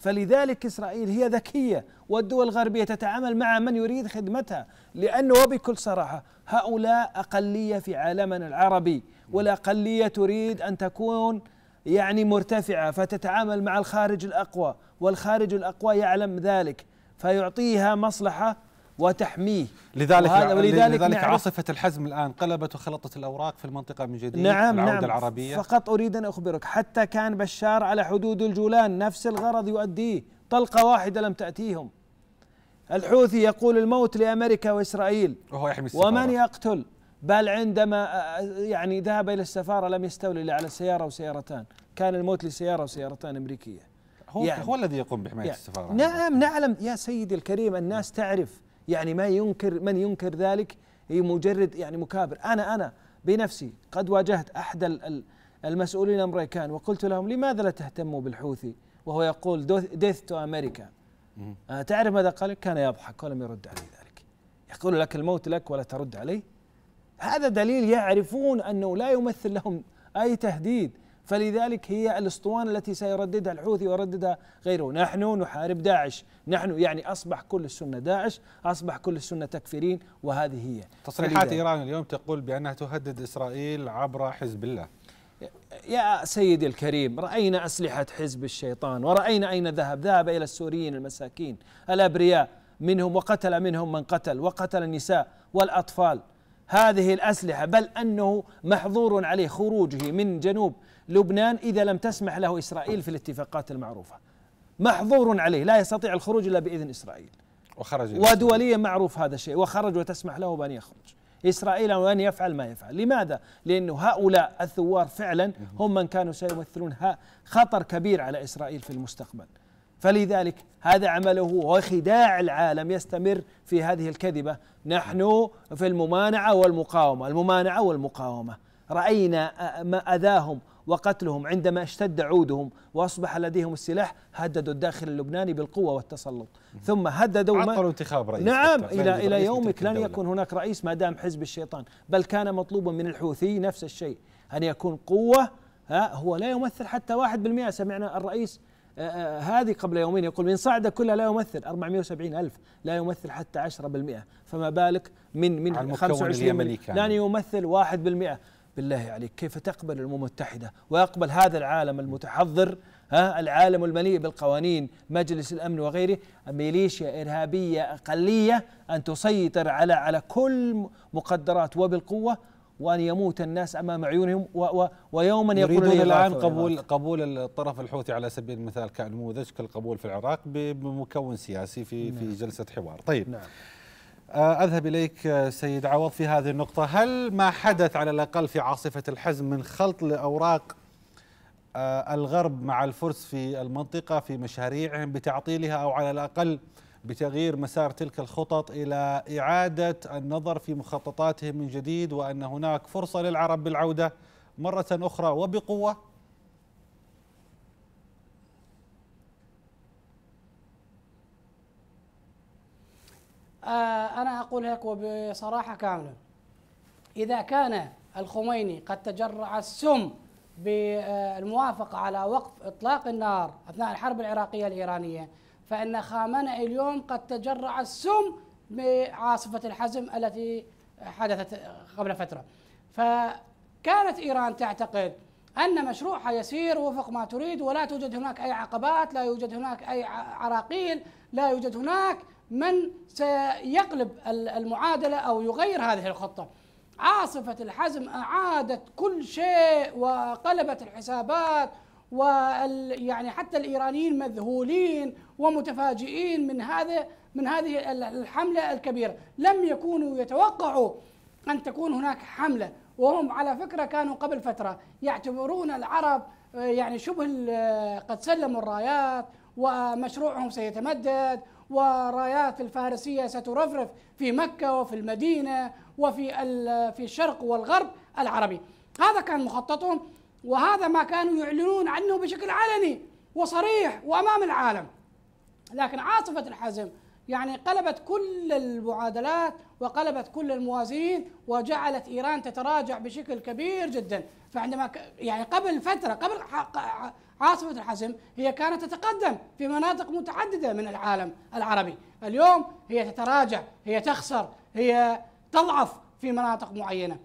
فلذلك إسرائيل هي ذكية والدول الغربية تتعامل مع من يريد خدمتها لأنه وبكل صراحة هؤلاء أقلية في عالمنا العربي والأقلية تريد أن تكون يعني مرتفعة فتتعامل مع الخارج الأقوى والخارج الأقوى يعلم ذلك فيعطيها مصلحة وتحميه لذلك وهذا ولذلك لذلك عاصفة الحزم الآن قلبت وخلطت الأوراق في المنطقة من جديد نعم العودة نعم العربية فقط أريد أن أخبرك حتى كان بشار على حدود الجولان نفس الغرض يؤديه طلقة واحدة لم تأتيهم الحوثي يقول الموت لأمريكا وإسرائيل وهو يحمي السفارة ومن يقتل بل عندما يعني ذهب إلى السفارة لم يستولي إلا على سيارة وسيارتان كان الموت لسيارة وسيارتان أمريكية هو, يعني هو الذي يقوم بحماية يعني السفارة نعم نعلم يا سيدي الكريم الناس تعرف يعني ما ينكر من ينكر ذلك هي مجرد يعني مكابر أنا أنا بنفسي قد واجهت أحد المسؤولين الأمريكان وقلت لهم لماذا لا تهتموا بالحوثي وهو يقول ديث تو أمريكا تعرف ماذا قال كان يضحك ولم يرد علي ذلك يقول لك الموت لك ولا ترد عليه هذا دليل يعرفون أنه لا يمثل لهم أي تهديد فلذلك هي الاسطوانه التي سيرددها الحوثي ويرددها غيره، نحن نحارب داعش، نحن يعني اصبح كل السنه داعش، اصبح كل السنه تكفيرين وهذه هي تصريحات ايران اليوم تقول بانها تهدد اسرائيل عبر حزب الله يا سيدي الكريم راينا اسلحه حزب الشيطان وراينا اين ذهب، ذهب الى السوريين المساكين الابرياء منهم وقتل منهم من قتل وقتل النساء والاطفال هذه الاسلحه بل انه محظور عليه خروجه من جنوب لبنان إذا لم تسمح له إسرائيل في الاتفاقات المعروفة محظور عليه لا يستطيع الخروج إلا بإذن إسرائيل وخرج ودوليا معروف هذا الشيء وخرج وتسمح له بأن يخرج إسرائيل وأن يفعل ما يفعل لماذا؟ لأن هؤلاء الثوار فعلا هم من كانوا سيمثلون خطر كبير على إسرائيل في المستقبل فلذلك هذا عمله وخداع العالم يستمر في هذه الكذبة نحن في الممانعة والمقاومة الممانعة والمقاومة رأينا أذاهم وقتلهم عندما اشتد عودهم واصبح لديهم السلاح هددوا الداخل اللبناني بالقوه والتسلط ثم هددوا عطلوا انتخاب رئيس نعم الى الى يومك لن يكون هناك رئيس ما دام حزب الشيطان بل كان مطلوبا من الحوثي نفس الشيء ان يكون قوه ها هو لا يمثل حتى 1% سمعنا الرئيس هذه قبل يومين يقول من صعدة كلها لا يمثل 470 ألف لا يمثل حتى 10% فما بالك من من 25 اليمني كان. لن يمثل 1% بالله عليك كيف تقبل الأمم المتحدة ويقبل هذا العالم المتحضر ها العالم المليء بالقوانين مجلس الأمن وغيره ميليشيا إرهابية أقلية أن تسيطر على على كل مقدرات وبالقوة وأن يموت الناس أمام عيونهم و و ويوما يقولون يريدون الآن قبول قبول الطرف الحوثي على سبيل المثال كنموذج كالقبول في العراق بمكون سياسي في نعم. في جلسة حوار طيب نعم. آه، أذهب إليك آه، سيد عوض في هذه النقطة هل ما حدث على الأقل في عاصفة الحزم من خلط لأوراق آه، الغرب مع الفرس في المنطقة في مشاريعهم بتعطيلها أو على الأقل بتغيير مسار تلك الخطط إلى إعادة النظر في مخططاتهم من جديد وأن هناك فرصة للعرب بالعودة مرة أخرى وبقوة آه، أنا أقول لك وبصراحة كاملة إذا كان الخميني قد تجرع السم بالموافقة آه، على وقف إطلاق النار أثناء الحرب العراقية الإيرانية فإن خامنئي اليوم قد تجرع السم بعاصفة الحزم التي حدثت قبل فترة فكانت إيران تعتقد أن مشروعها يسير وفق ما تريد ولا توجد هناك أي عقبات لا يوجد هناك أي عراقيل لا يوجد هناك من سيقلب المعادلة أو يغير هذه الخطة عاصفة الحزم أعادت كل شيء وقلبت الحسابات وال يعني حتى الإيرانيين مذهولين ومتفاجئين من هذا من هذه الحملة الكبيرة لم يكونوا يتوقعوا أن تكون هناك حملة وهم على فكرة كانوا قبل فترة يعتبرون العرب آه، يعني شبه قد سلموا الرايات ومشروعهم سيتمدد ورايات الفارسية سترفرف في مكة وفي المدينة وفي في الشرق والغرب العربي هذا كان مخططهم وهذا ما كانوا يعلنون عنه بشكل علني وصريح وأمام العالم لكن عاصفة الحزم يعني قلبت كل المعادلات وقلبت كل الموازين وجعلت ايران تتراجع بشكل كبير جدا فعندما يعني قبل فتره قبل عاصمة الحسم هي كانت تتقدم في مناطق متعددة من العالم العربي اليوم هي تتراجع هي تخسر هي تضعف في مناطق معينة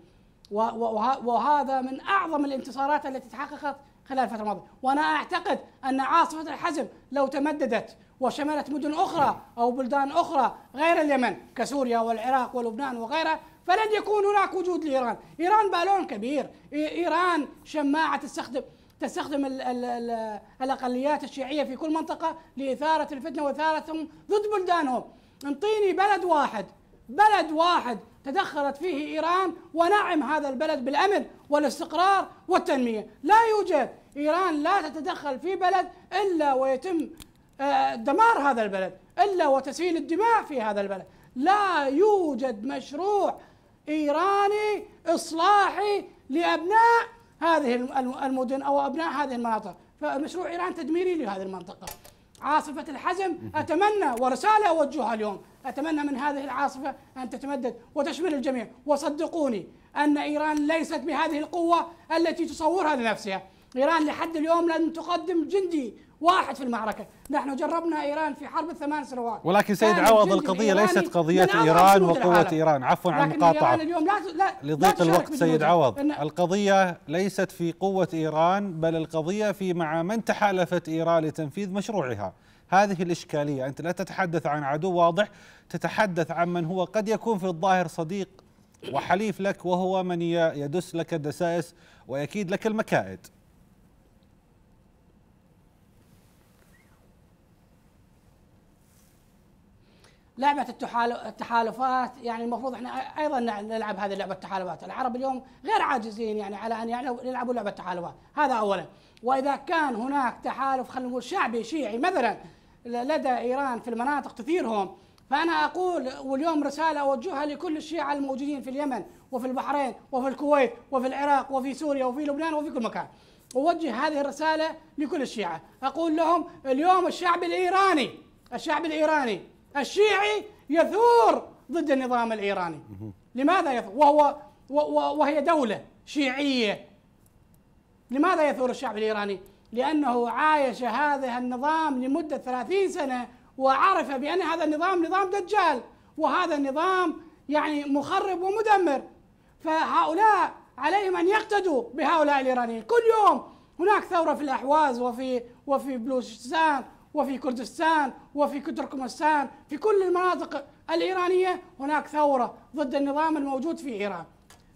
وهذا من أعظم الانتصارات التي تحققت خلال الفترة الماضية وأنا أعتقد أن عاصمة الحزم لو تمددت وشملت مدن أخرى أو بلدان أخرى غير اليمن كسوريا والعراق ولبنان وغيرها فلن يكون هناك وجود لإيران إيران بالون كبير إيران شماعة تستخدم تستخدم الـ الـ الـ الاقليات الشيعيه في كل منطقه لاثاره الفتنه واثارتهم ضد بلدانهم انطيني بلد واحد بلد واحد تدخلت فيه ايران ونعم هذا البلد بالامن والاستقرار والتنميه لا يوجد ايران لا تتدخل في بلد الا ويتم آه، دمار هذا البلد الا وتسيل الدماء في هذا البلد لا يوجد مشروع ايراني اصلاحي لابناء هذه المدن او ابناء هذه المناطق فمشروع ايران تدميري لهذه المنطقه عاصفة الحزم أتمنى ورسالة أوجهها اليوم أتمنى من هذه العاصفة أن تتمدد وتشمل الجميع وصدقوني أن إيران ليست بهذه القوة التي تصورها لنفسها إيران لحد اليوم لن تقدم جندي واحد في المعركة نحن جربنا إيران في حرب الثمان سنوات ولكن سيد عوض القضية ليست قضية إيران وقوة العالم. إيران عفوا عن المقاطعة اليوم لا, لا لضيق الوقت سيد عوض القضية ليست في قوة إيران بل القضية في مع من تحالفت إيران لتنفيذ مشروعها هذه الإشكالية أنت لا تتحدث عن عدو واضح تتحدث عن من هو قد يكون في الظاهر صديق وحليف لك وهو من يدس لك الدسائس ويكيد لك المكائد لعبه التحالفات يعني المفروض احنا ايضا نلعب هذه لعبه التحالفات، العرب اليوم غير عاجزين يعني على ان يعني يلعبوا لعبه التحالفات، هذا اولا، واذا كان هناك تحالف خلينا نقول شعبي شيعي مثلا لدى ايران في المناطق تثيرهم فانا اقول واليوم رساله اوجهها لكل الشيعه الموجودين في اليمن وفي البحرين وفي الكويت وفي العراق وفي سوريا وفي لبنان وفي كل مكان. اوجه هذه الرساله لكل الشيعه، اقول لهم اليوم الشعب الايراني الشعب الايراني الشيعي يثور ضد النظام الايراني لماذا يثور وهو وهي دوله شيعيه لماذا يثور الشعب الايراني لانه عايش هذا النظام لمده 30 سنه وعرف بان هذا النظام نظام دجال وهذا النظام يعني مخرب ومدمر فهؤلاء عليهم ان يقتدوا بهؤلاء الايرانيين كل يوم هناك ثوره في الاحواز وفي وفي بلوشستان وفي كردستان وفي تركمستان في كل المناطق الإيرانية هناك ثورة ضد النظام الموجود في إيران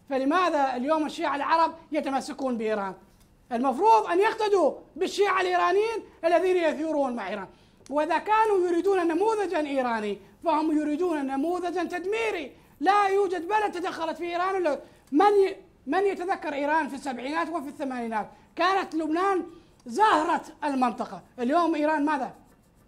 فلماذا اليوم الشيعة العرب يتمسكون بإيران المفروض أن يقتدوا بالشيعة الإيرانيين الذين يثيرون مع إيران وإذا كانوا يريدون نموذجا إيراني فهم يريدون نموذجا تدميري لا يوجد بلد تدخلت في إيران من من يتذكر إيران في السبعينات وفي الثمانينات كانت لبنان زهرة المنطقة اليوم إيران ماذا؟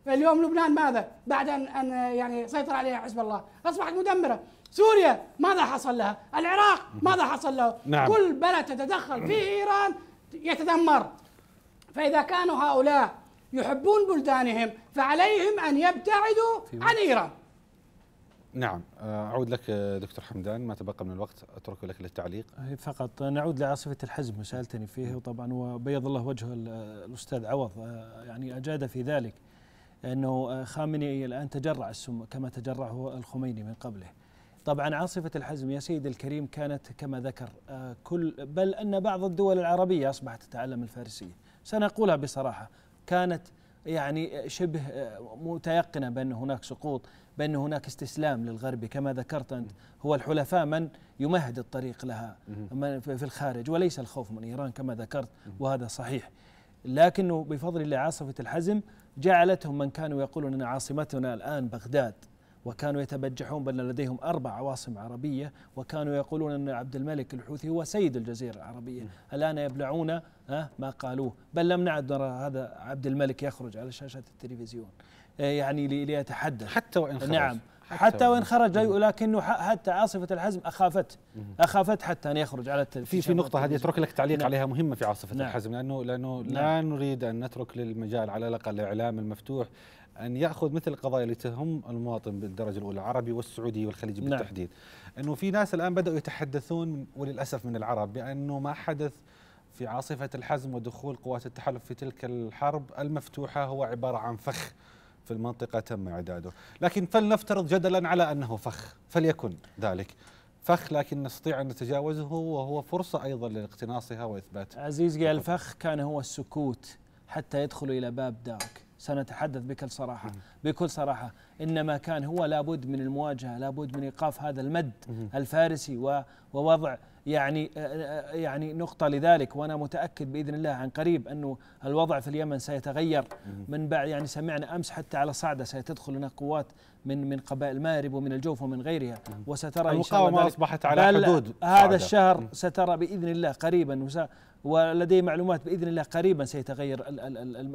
اليوم لبنان ماذا؟ بعد أن أن يعني سيطر عليها حزب الله أصبحت مدمرة سوريا ماذا حصل لها؟ العراق ماذا حصل له؟ نعم. كل بلد تتدخل فيه إيران يتدمر فإذا كانوا هؤلاء يحبون بلدانهم فعليهم أن يبتعدوا عن إيران نعم آه، أعود لك آه، دكتور حمدان ما تبقى من الوقت أترك لك للتعليق فقط نعود لعاصفة الحزم سالتني فيه نعم. وطبعا وبيض الله وجه آه، الأستاذ عوض يعني أجاد في ذلك أنه خامنئي الآن تجرع السم كما تجرعه الخميني من قبله طبعا عاصفة الحزم يا سيد الكريم كانت كما ذكر كل بل أن بعض الدول العربية أصبحت تتعلم الفارسية سنقولها بصراحة كانت يعني شبه متيقنه بان هناك سقوط بان هناك استسلام للغربي كما ذكرت انت هو الحلفاء من يمهد الطريق لها في الخارج وليس الخوف من ايران كما ذكرت وهذا صحيح لكنه بفضل الله عاصفه الحزم جعلتهم من كانوا يقولون ان عاصمتنا الان بغداد وكانوا يتبجحون بان لديهم اربع عواصم عربيه وكانوا يقولون ان عبد الملك الحوثي هو سيد الجزيره العربيه الان يبلعون ما قالوه بل لم نعد نرى هذا عبد الملك يخرج على شاشة التلفزيون إيه، يعني ليتحدث حتى وإن خرج نعم حتى, حتى وإن خرج لكنه حتى عاصفة الحزم أخافت أخافت حتى أن يخرج على التلفزيون في في نقطة هذه أترك لك تعليق نعم عليها مهمة في عاصفة نعم الحزم لأنه لأنه نعم لا نريد أن نترك للمجال على الأقل الإعلام المفتوح أن يأخذ مثل القضايا التي تهم المواطن بالدرجة الأولى العربي والسعودي والخليجي نعم. بالتحديد نعم أنه في ناس الآن بدأوا يتحدثون وللأسف من العرب بأنه ما حدث في عاصفة الحزم ودخول قوات التحالف في تلك الحرب المفتوحة هو عبارة عن فخ في المنطقة تم إعداده لكن فلنفترض جدلا على أنه فخ فليكن ذلك فخ لكن نستطيع أن نتجاوزه وهو فرصة أيضا لاقتناصها وإثباتها عزيزي الفخ كان هو السكوت حتى يدخل إلى باب دارك سنتحدث بكل صراحة بكل صراحة إنما كان هو لابد من المواجهة لابد من إيقاف هذا المد الفارسي ووضع يعني آه، آه، آه، يعني نقطة لذلك وأنا متأكد بإذن الله عن قريب أنه الوضع في اليمن سيتغير من بعد يعني سمعنا أمس حتى على صعدة سيتدخل هناك قوات من من قبائل مارب ومن الجوف ومن غيرها وسترى إن شاء الله المقاومة أصبحت على حدود هذا الشهر سترى بإذن الله قريبا ولدي معلومات باذن الله قريبا سيتغير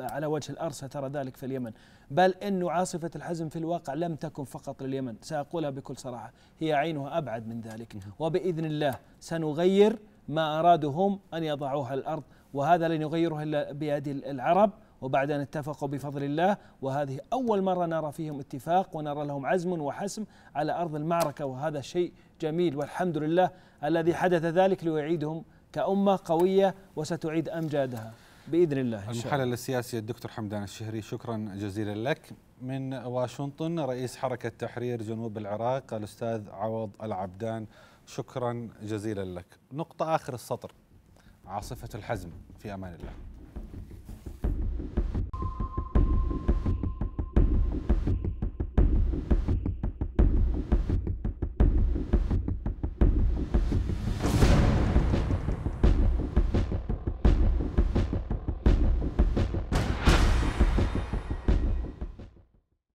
على وجه الارض سترى ذلك في اليمن، بل ان عاصفه الحزم في الواقع لم تكن فقط لليمن، ساقولها بكل صراحه، هي عينها ابعد من ذلك، نعم. وباذن الله سنغير ما ارادوا هم ان يضعوها الارض، وهذا لن يغيره الا بيد العرب وبعد أن اتفقوا بفضل الله وهذه أول مرة نرى فيهم اتفاق ونرى لهم عزم وحسم على أرض المعركة وهذا شيء جميل والحمد لله الذي حدث ذلك ليعيدهم كأمة قوية وستعيد أمجادها بإذن الله المحلل السياسي الدكتور حمدان الشهري شكرا جزيلا لك من واشنطن رئيس حركة تحرير جنوب العراق الأستاذ عوض العبدان شكرا جزيلا لك نقطة آخر السطر عاصفة الحزم في أمان الله